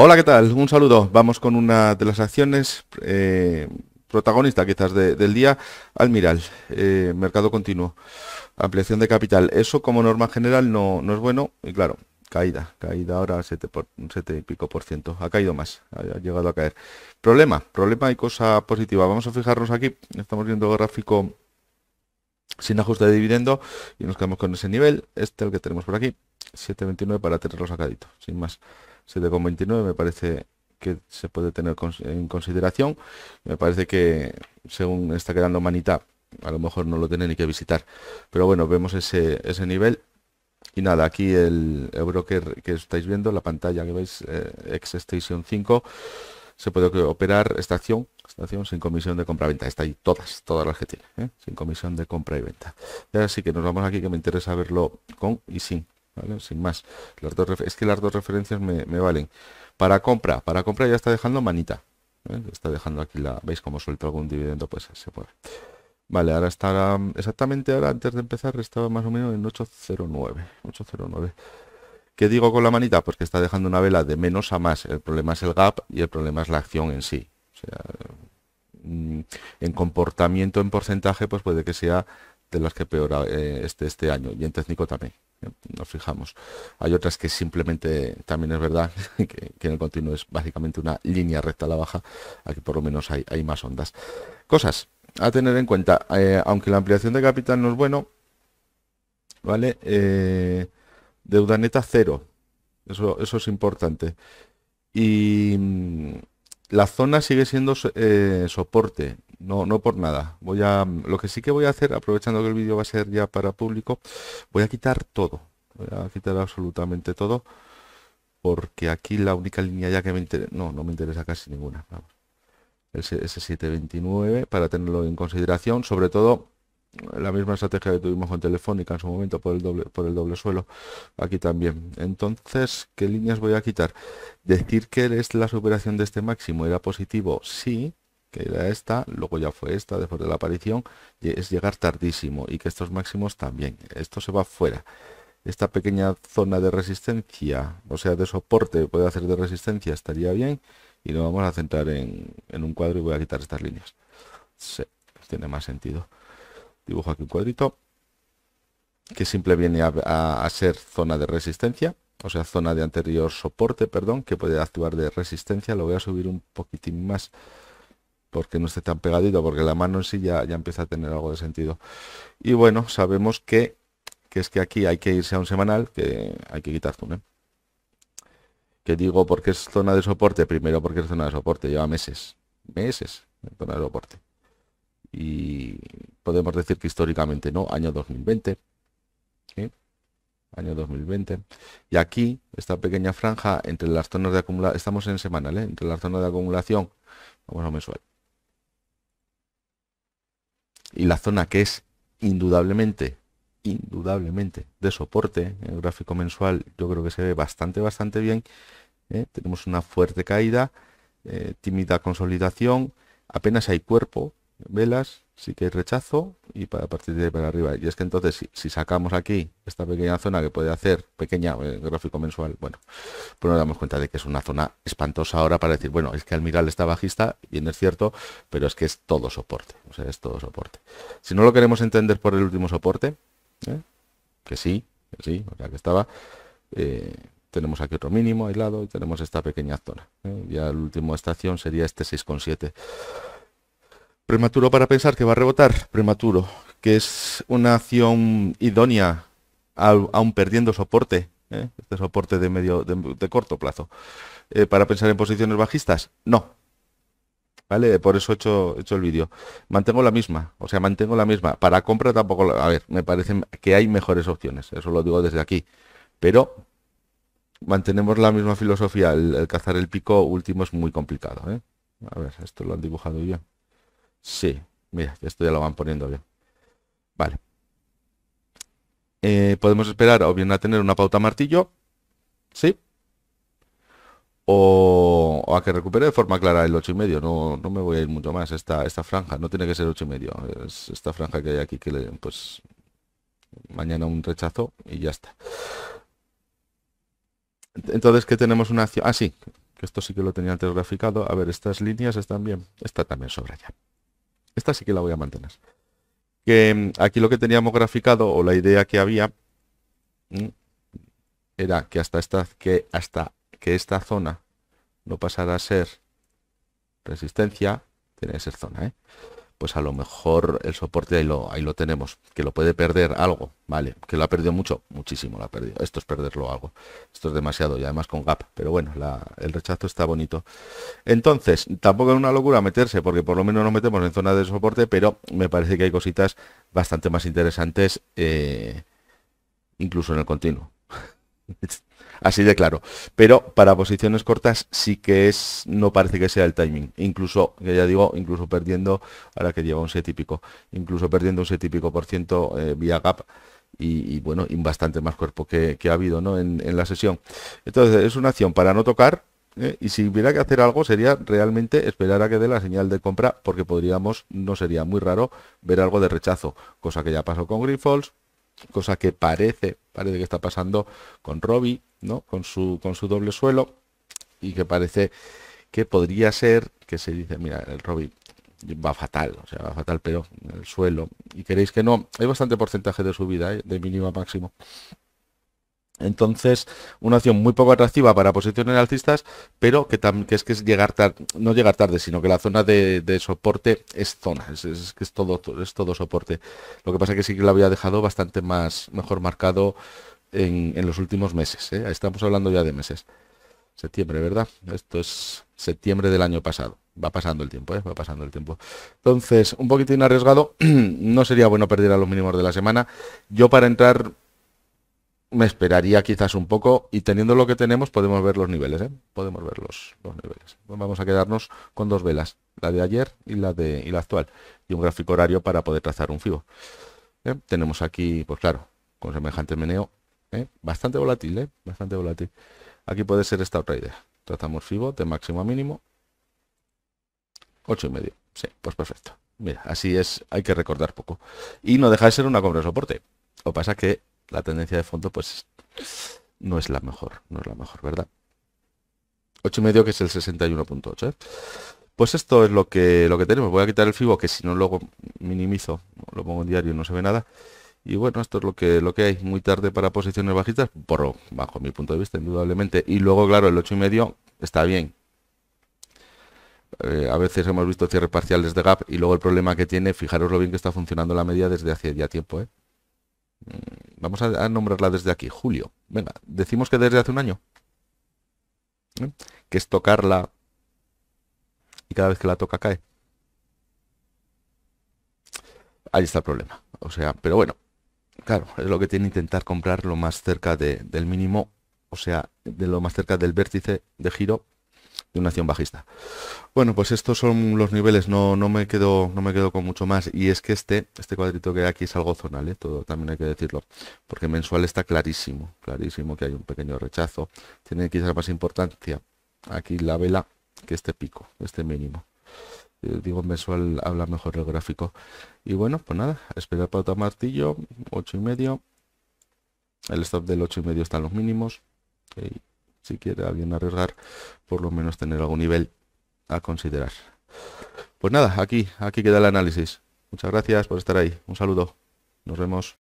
Hola, ¿qué tal? Un saludo. Vamos con una de las acciones eh, protagonista quizás del día, Almiral, eh, mercado continuo, ampliación de capital. Eso como norma general no, no es bueno y claro, caída, caída ahora 7, por, 7 y pico por ciento, ha caído más, ha llegado a caer. Problema, problema y cosa positiva. Vamos a fijarnos aquí, estamos viendo el gráfico sin ajuste de dividendo y nos quedamos con ese nivel, este el que tenemos por aquí, 7.29 para tenerlo sacadito, sin más. 7,29 me parece que se puede tener en consideración. Me parece que según está quedando Manita, a lo mejor no lo tiene ni que visitar. Pero bueno, vemos ese, ese nivel. Y nada, aquí el, broker que estáis viendo, la pantalla que veis, eh, XStation Station 5, se puede operar esta acción, sin comisión de compra-venta. Está ahí todas, todas las que tiene, ¿eh? sin comisión de compra y venta. Así que nos vamos aquí que me interesa verlo con y sin sin más. Las dos es que las dos referencias me, valen. Para compra, para compra ya está dejando manita. ¿eh? Está dejando aquí la. ¿Veis cómo suelto algún dividendo? Pues se puede. Vale, ahora está... Exactamente ahora, antes de empezar, estaba más o menos en 809. 809. ¿Qué digo con la manita? Pues que está dejando una vela de menos a más. El problema es el gap y el problema es la acción en sí. O sea, mm, en comportamiento, en porcentaje, pues puede que sea de las que peor este, este año y en técnico también nos fijamos. Hay otras que simplemente, también es verdad, que, en el continuo es básicamente una línea recta a la baja, aquí por lo menos hay, hay más ondas. Cosas a tener en cuenta, eh, aunque la ampliación de capital no es bueno, ¿vale? Eh, deuda neta cero, eso, eso es importante. Y mm, la zona sigue siendo eh, soporte, no, no por nada. Voy a, lo que sí que voy a hacer, aprovechando que el vídeo va a ser ya para público, voy a quitar todo. Voy a quitar absolutamente todo. Porque aquí la única línea ya que me interesa... No, no me interesa casi ninguna. Vamos. s 729 para tenerlo en consideración. Sobre todo la misma estrategia que tuvimos con Telefónica en su momento por el doble, por el doble suelo, aquí también. Entonces, ¿qué líneas voy a quitar? Decir que es la superación de este máximo era positivo, sí, que era esta, luego ya fue esta después de la aparición, es llegar tardísimo y que estos máximos también. Esto se va fuera. Esta pequeña zona de resistencia, o sea, de soporte, puede hacer de resistencia, estaría bien. Y nos vamos a centrar en, un cuadro y voy a quitar estas líneas. Sí, pues tiene más sentido. Dibujo aquí un cuadrito que simple viene a, a ser zona de resistencia o sea, zona de anterior soporte, perdón, que puede actuar de resistencia. Lo voy a subir un poquitín más porque no esté tan pegadito, porque la mano en sí ya, empieza a tener algo de sentido. Y bueno, sabemos que, que es que aquí hay que irse a un semanal, que hay que quitar ¿eh? Que digo, porque es zona de soporte, primero porque es zona de soporte, lleva meses, meses en zona de soporte. Y podemos decir que históricamente no, año 2020. ¿sí? Año 2020. Y aquí, esta pequeña franja entre las zonas de acumulación, estamos en semanal, ¿eh? entre las zonas de acumulación vamos a mensual y la zona que es indudablemente, indudablemente de soporte, el gráfico mensual yo creo que se ve bastante, bastante bien. ¿eh? Tenemos una fuerte caída, eh, tímida consolidación, apenas hay cuerpo, velas, sí que hay rechazo y para, partir de ahí para arriba. Y es que entonces, si, sacamos aquí esta pequeña zona que puede hacer, pequeña, eh, gráfico mensual, bueno, pues nos damos cuenta de que es una zona espantosa ahora para decir, bueno, es que Almiral está bajista, y no es cierto, pero es que es todo soporte, o sea, es todo soporte. Si no lo queremos entender por el último soporte, ¿eh? que sí, que sí, o sea, que estaba... Eh, tenemos aquí otro mínimo aislado y tenemos esta pequeña zona. Ya el último estación sería este 6,7. Prematuro para pensar que va a rebotar, prematuro, que es una acción idónea aún perdiendo soporte, ¿eh? este soporte de medio de, corto plazo, eh, para pensar en posiciones bajistas, no. ¿Vale? Por eso he hecho, hecho el vídeo. Mantengo la misma, o sea, mantengo la misma. Para compra tampoco, a ver, me parece que hay mejores opciones, eso lo digo desde aquí. Pero mantenemos la misma filosofía, el, el cazar el pico último es muy complicado. ¿eh? A ver, esto lo han dibujado bien. Sí, mira, esto ya lo van poniendo bien. Vale. Eh, podemos esperar o bien a tener una pauta martillo, ¿sí? O, a que recupere de forma clara el 8 y medio. No, no me voy a ir mucho más. Esta, esta franja no tiene que ser 8 y medio. Es esta franja que hay aquí que le, pues mañana un rechazo y ya está. Entonces, ¿qué tenemos una acción? Ah, sí, que esto sí que lo tenía antes graficado. A ver, estas líneas están bien. Está también sobre ya. Esta sí que la voy a mantener. Que mm, aquí lo que teníamos graficado o la idea que había mm, era que hasta esta, que hasta que esta zona no pasara a ser resistencia, tiene que ser zona, ¿eh? pues a lo mejor el soporte ahí lo, ahí lo tenemos. Que lo puede perder algo, ¿vale? Que lo ha perdido mucho, muchísimo lo ha perdido. Esto es perderlo algo. Esto es demasiado y además con gap. Pero bueno, el rechazo está bonito. Entonces, tampoco es una locura meterse porque por lo menos nos metemos en zona de soporte, pero me parece que hay cositas bastante más interesantes eh, incluso en el continuo. Así de claro. Pero para posiciones cortas sí que es, no parece que sea el timing. Incluso, ya digo, incluso perdiendo, ahora que lleva un set típico, incluso perdiendo un set típico por ciento eh, vía gap. Y, bueno, y bastante más cuerpo que, ha habido ¿no? en, la sesión. Entonces, es una acción para no tocar. ¿eh? Y si hubiera que hacer algo sería realmente esperar a que dé la señal de compra porque podríamos, no sería muy raro ver algo de rechazo, cosa que ya pasó con Grifols, cosa que parece, parece que está pasando con Robbie, ¿no? Con su, con su doble suelo y que parece que podría ser que se dice, mira, el Robbie va fatal, o sea, va fatal, pero el suelo. Y queréis que no, hay bastante porcentaje de subida, ¿eh? de mínimo a máximo. Entonces, una acción muy poco atractiva para posiciones alcistas, pero que, que es que es llegar tarde, no llegar tarde, sino que la zona de, soporte es zona, es, que es, todo, es todo soporte. Lo que pasa es que sí que lo había dejado bastante más, mejor marcado en, los últimos meses. ¿eh? Estamos hablando ya de meses. Septiembre, ¿verdad? Esto es septiembre del año pasado. Va pasando el tiempo, ¿eh? va pasando el tiempo. Entonces, un poquito arriesgado, no sería bueno perder a los mínimos de la semana. Yo para entrar me esperaría quizás un poco y teniendo lo que tenemos podemos ver los niveles, ¿eh? podemos ver los, niveles. Pues vamos a quedarnos con dos velas, la de ayer y la de la actual, y un gráfico horario para poder trazar un FIBO. ¿eh? Tenemos aquí, pues claro, con semejante meneo, ¿eh? bastante volátil, bastante volátil. Aquí puede ser esta otra idea. trazamos FIBO de máximo a mínimo, 8 y medio. Sí, pues perfecto. Mira, así es, hay que recordar poco. Y no deja de ser una compra de soporte. Lo pasa que la tendencia de fondo pues no es la mejor, no es la mejor, ¿verdad? 8,5 que es el 61.8. ¿eh? Pues esto es lo que, lo que tenemos. Voy a quitar el FIBO que si no luego minimizo, lo pongo en diario, no se ve nada. Y bueno, esto es lo que, lo que hay. Muy tarde para posiciones bajitas, por, bajo mi punto de vista, indudablemente. Y luego, claro, el 8,5 está bien. Eh, a veces hemos visto cierres parciales de gap y luego el problema que tiene, fijaros lo bien que está funcionando la media desde hace ya tiempo. ¿eh? Vamos a, nombrarla desde aquí, julio. Venga, decimos que desde hace un año. ¿eh? Que es tocarla y cada vez que la toca cae. Ahí está el problema. O sea, pero bueno, claro, es lo que tiene intentar comprar lo más cerca del mínimo, o sea, de lo más cerca del vértice de giro de una acción bajista. Bueno, pues estos son los niveles, no, no, me quedo, no me quedo con mucho más. Y es que este, este cuadrito que hay aquí es algo zonal, ¿eh? todo también hay que decirlo. Porque mensual está clarísimo, clarísimo que hay un pequeño rechazo. Tiene quizás más importancia aquí la vela que este pico, este mínimo. Eh, digo mensual habla mejor el gráfico. Y bueno, pues nada, esperar para otro martillo, 8 y medio. El stop del 8 y medio están los mínimos si quiere alguien arriesgar, por lo menos tener algún nivel a considerar. Pues nada, aquí, aquí queda el análisis. Muchas gracias por estar ahí. Un saludo. Nos vemos.